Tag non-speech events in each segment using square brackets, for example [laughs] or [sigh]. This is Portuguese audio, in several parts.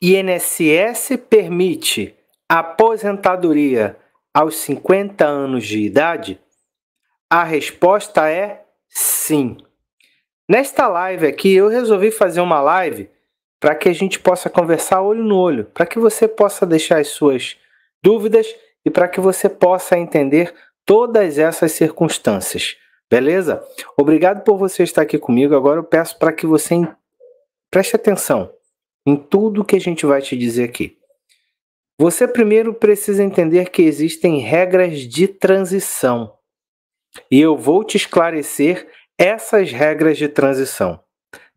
INSS permite aposentadoria aos 50 anos de idade? A resposta é sim. Nesta live aqui, eu resolvi fazer uma live para que a gente possa conversar olho no olho, para que você possa deixar as suas dúvidas e para que você possa entender todas essas circunstâncias. Beleza? Obrigado por você estar aqui comigo. Agora eu peço para que você preste atenção em tudo que a gente vai te dizer aqui. Você primeiro precisa entender que existem regras de transição. E eu vou te esclarecer essas regras de transição.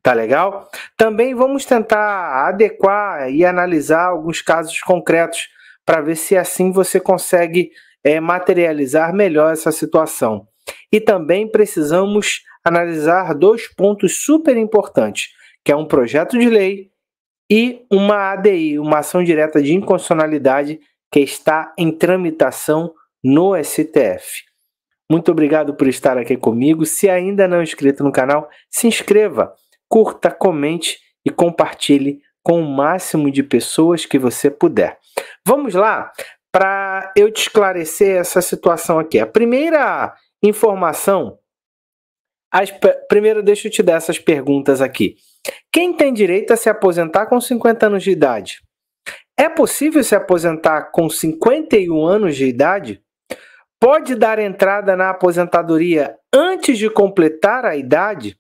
Tá legal? Também vamos tentar adequar e analisar alguns casos concretos para ver se assim você consegue é, materializar melhor essa situação. E também precisamos analisar dois pontos super importantes, que é um projeto de lei e uma ADI, uma ação direta de inconstitucionalidade que está em tramitação no STF. Muito obrigado por estar aqui comigo. Se ainda não é inscrito no canal, se inscreva, curta, comente e compartilhe com o máximo de pessoas que você puder. Vamos lá para eu te esclarecer essa situação aqui. A primeira informação as, primeiro, deixa eu te dar essas perguntas aqui. Quem tem direito a se aposentar com 50 anos de idade? É possível se aposentar com 51 anos de idade? Pode dar entrada na aposentadoria antes de completar a idade?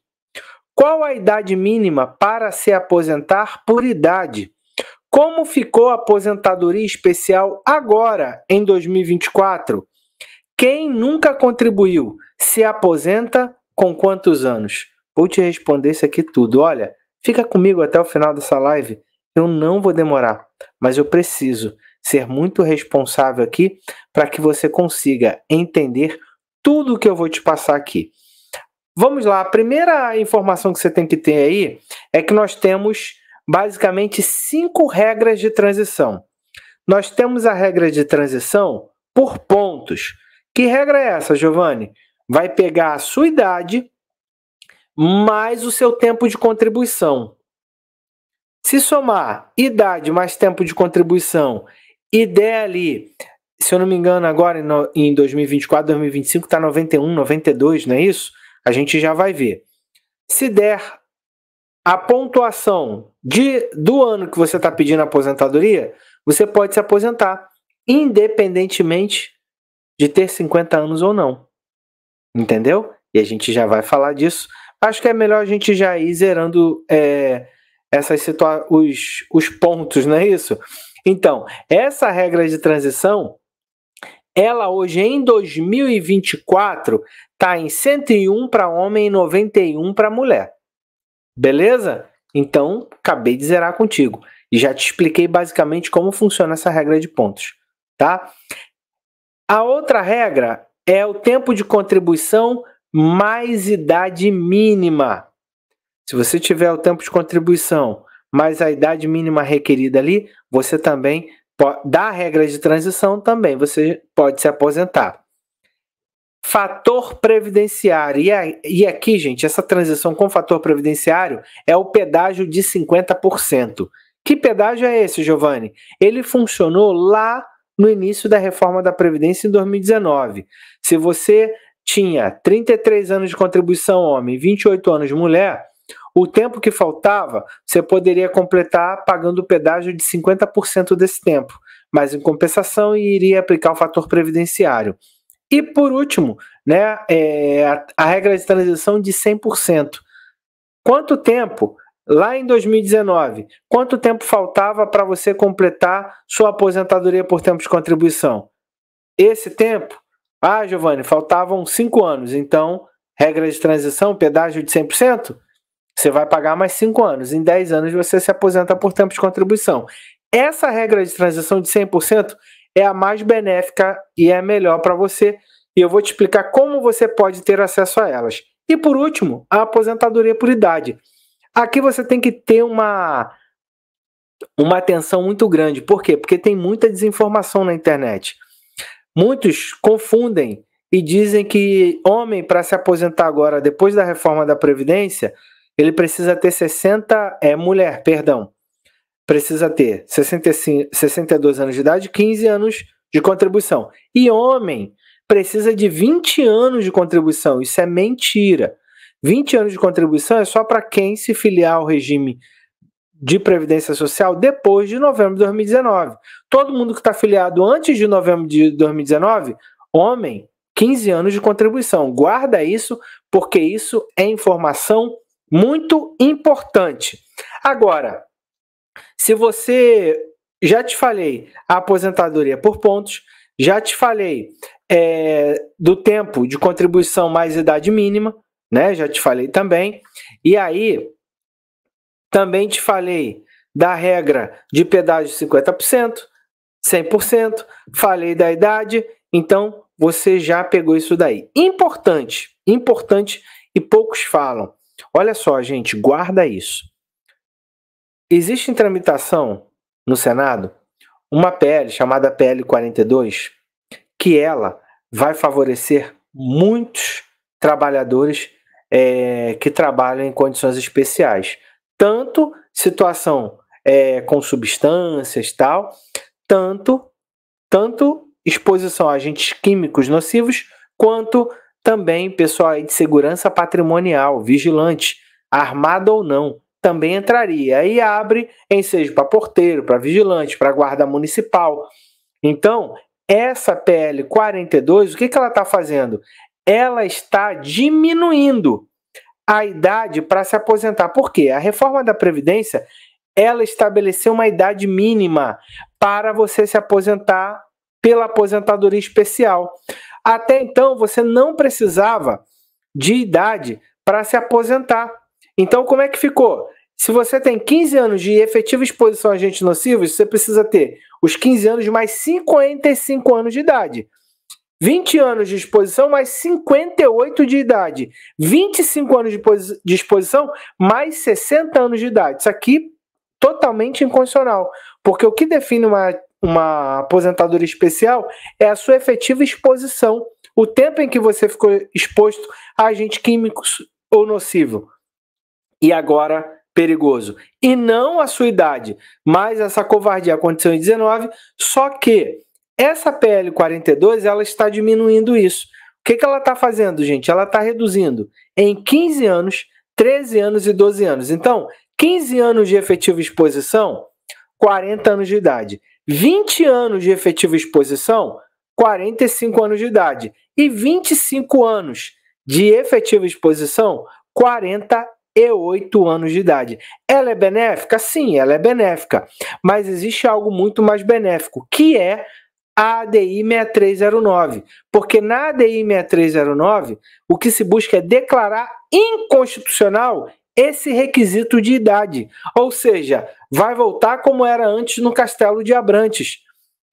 Qual a idade mínima para se aposentar por idade? Como ficou a aposentadoria especial agora, em 2024? Quem nunca contribuiu se aposenta com quantos anos? Vou te responder isso aqui tudo. Olha, fica comigo até o final dessa live. Eu não vou demorar, mas eu preciso ser muito responsável aqui para que você consiga entender tudo que eu vou te passar aqui. Vamos lá, a primeira informação que você tem que ter aí é que nós temos basicamente cinco regras de transição. Nós temos a regra de transição por pontos. Que regra é essa, Giovanni? vai pegar a sua idade mais o seu tempo de contribuição. Se somar idade mais tempo de contribuição e der ali, se eu não me engano, agora em 2024, 2025 está 91, 92, não é isso? A gente já vai ver. Se der a pontuação de, do ano que você está pedindo aposentadoria, você pode se aposentar, independentemente de ter 50 anos ou não. Entendeu? E a gente já vai falar disso. Acho que é melhor a gente já ir zerando é, essas situa os, os pontos, não é isso? Então, essa regra de transição, ela hoje em 2024 está em 101 para homem e 91 para mulher. Beleza? Então, acabei de zerar contigo. E já te expliquei basicamente como funciona essa regra de pontos, tá? A outra regra é o tempo de contribuição mais idade mínima. Se você tiver o tempo de contribuição mais a idade mínima requerida ali, você também pode, da regra de transição também, você pode se aposentar. Fator previdenciário. E, e aqui, gente, essa transição com fator previdenciário é o pedágio de 50%. Que pedágio é esse, Giovanni? Ele funcionou lá no início da reforma da Previdência em 2019. Se você tinha 33 anos de contribuição homem, 28 anos de mulher, o tempo que faltava você poderia completar pagando o pedágio de 50% desse tempo, mas em compensação iria aplicar o fator previdenciário. E por último, né, é a, a regra de transição de 100%. Quanto tempo lá em 2019, quanto tempo faltava para você completar sua aposentadoria por tempo de contribuição? Esse tempo ah, Giovanni, faltavam cinco anos, então regra de transição, pedágio de 100%, você vai pagar mais cinco anos. Em 10 anos você se aposenta por tempo de contribuição. Essa regra de transição de 100% é a mais benéfica e é a melhor para você. E eu vou te explicar como você pode ter acesso a elas. E por último, a aposentadoria por idade. Aqui você tem que ter uma, uma atenção muito grande. Por quê? Porque tem muita desinformação na internet. Muitos confundem e dizem que homem, para se aposentar agora, depois da reforma da Previdência, ele precisa ter 60. É mulher, perdão. Precisa ter 65, 62 anos de idade e 15 anos de contribuição. E homem precisa de 20 anos de contribuição. Isso é mentira. 20 anos de contribuição é só para quem se filiar ao regime de previdência social depois de novembro de 2019. Todo mundo que está afiliado antes de novembro de 2019, homem, 15 anos de contribuição. Guarda isso, porque isso é informação muito importante. Agora, se você já te falei a aposentadoria por pontos, já te falei é, do tempo de contribuição mais idade mínima, né? Já te falei também. E aí, também te falei da regra de pedágio de 50%, 100%, falei da idade, então você já pegou isso daí. Importante, importante e poucos falam. Olha só, gente, guarda isso. Existe em tramitação no Senado uma PL chamada PL 42, que ela vai favorecer muitos trabalhadores é, que trabalham em condições especiais, tanto situação é, com substâncias tal, tanto, tanto exposição a agentes químicos nocivos, quanto também pessoal de segurança patrimonial, vigilante, armado ou não, também entraria. Aí abre ensejo para porteiro, para vigilante, para guarda municipal. Então, essa PL 42, o que, que ela está fazendo? Ela está diminuindo a idade para se aposentar. Por quê? A reforma da Previdência ela estabeleceu uma idade mínima para você se aposentar pela aposentadoria especial. Até então, você não precisava de idade para se aposentar. Então, como é que ficou? Se você tem 15 anos de efetiva exposição a agentes nocivos, você precisa ter os 15 anos mais 55 anos de idade. 20 anos de exposição mais 58 de idade. 25 anos de exposição mais 60 anos de idade. Isso aqui totalmente incondicional. Porque o que define uma, uma aposentadoria especial é a sua efetiva exposição, o tempo em que você ficou exposto a agentes químicos ou nocivo. E agora perigoso. E não a sua idade. Mas essa covardia aconteceu em 19, só que essa PL 42 ela está diminuindo isso. O que, que ela está fazendo, gente? Ela está reduzindo em 15 anos, 13 anos e 12 anos. Então, 15 anos de efetiva exposição 40 anos de idade. 20 anos de efetiva exposição, 45 anos de idade. E 25 anos de efetiva exposição, 48 anos de idade. Ela é benéfica? Sim, ela é benéfica. Mas existe algo muito mais benéfico, que é a ADI 6309. Porque na ADI 6309, o que se busca é declarar inconstitucional esse requisito de idade. Ou seja, vai voltar como era antes no Castelo de Abrantes.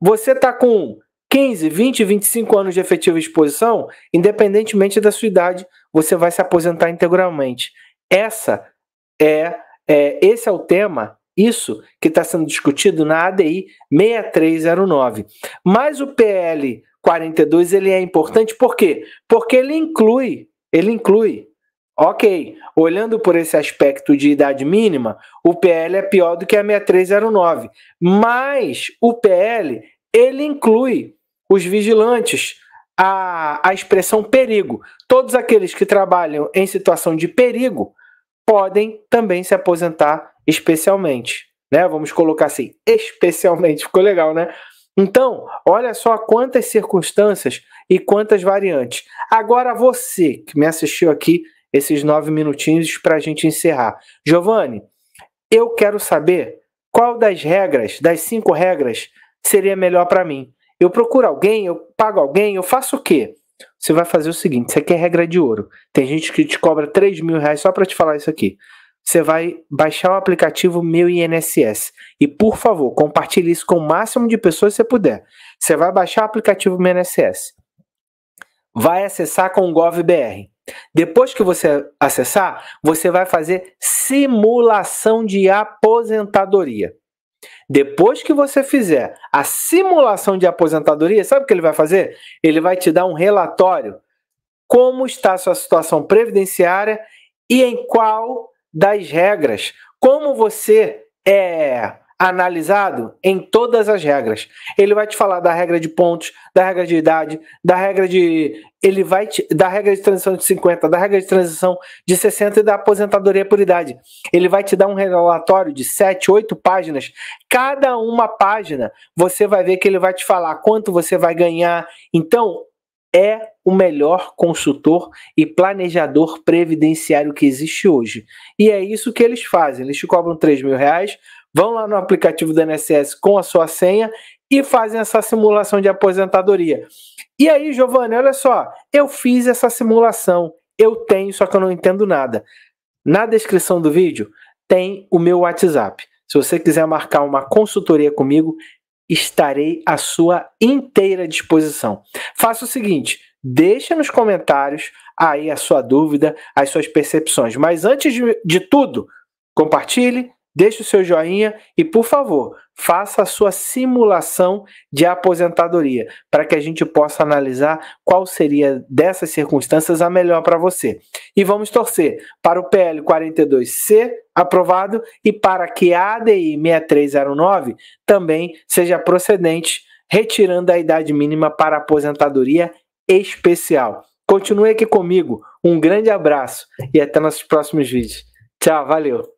Você está com 15, 20, 25 anos de efetiva exposição, independentemente da sua idade, você vai se aposentar integralmente. Essa é, é esse é o tema, isso que está sendo discutido na ADI 6309. Mas o PL 42 ele é importante por quê? Porque ele inclui, ele inclui Ok, olhando por esse aspecto de idade mínima, o PL é pior do que a 6309, mas o PL ele inclui os vigilantes, a, a expressão perigo. Todos aqueles que trabalham em situação de perigo podem também se aposentar especialmente, né? Vamos colocar assim, especialmente, [laughs] ficou legal, né? Então, olha só quantas circunstâncias e quantas variantes. Agora você que me assistiu aqui esses nove minutinhos para a gente encerrar. Giovanni, eu quero saber qual das regras, das cinco regras, seria melhor para mim. Eu procuro alguém, eu pago alguém, eu faço o quê? Você vai fazer o seguinte: isso aqui é regra de ouro. Tem gente que te cobra 3 mil reais só para te falar isso aqui. Você vai baixar o aplicativo Meu INSS. E, por favor, compartilhe isso com o máximo de pessoas que você puder. Você vai baixar o aplicativo Meu INSS. Vai acessar com o GovBR. Depois que você acessar, você vai fazer simulação de aposentadoria. Depois que você fizer a simulação de aposentadoria, sabe o que ele vai fazer? Ele vai te dar um relatório como está a sua situação previdenciária e em qual das regras, como você é analisado em todas as regras. Ele vai te falar da regra de pontos, da regra de idade, da regra de ele vai te, da regra de transição de 50, da regra de transição de 60 e da aposentadoria por idade. Ele vai te dar um relatório de 7, 8 páginas. Cada uma página, você vai ver que ele vai te falar quanto você vai ganhar. Então, é o melhor consultor e planejador previdenciário que existe hoje. E é isso que eles fazem. Eles te cobram 3 mil reais vão lá no aplicativo do NSS com a sua senha e fazem essa simulação de aposentadoria. E aí, Giovanni, olha só, eu fiz essa simulação, eu tenho, só que eu não entendo nada. Na descrição do vídeo tem o meu WhatsApp. Se você quiser marcar uma consultoria comigo, estarei à sua inteira disposição. Faça o seguinte, deixa nos comentários aí a sua dúvida, as suas percepções. Mas antes de, de tudo, compartilhe, Deixe o seu joinha e, por favor, faça a sua simulação de aposentadoria para que a gente possa analisar qual seria dessas circunstâncias a melhor para você. E vamos torcer para o PL 42 ser aprovado e para que a ADI 6309 também seja procedente, retirando a idade mínima para aposentadoria especial. Continue aqui comigo. Um grande abraço e até nossos próximos vídeos. Tchau, valeu!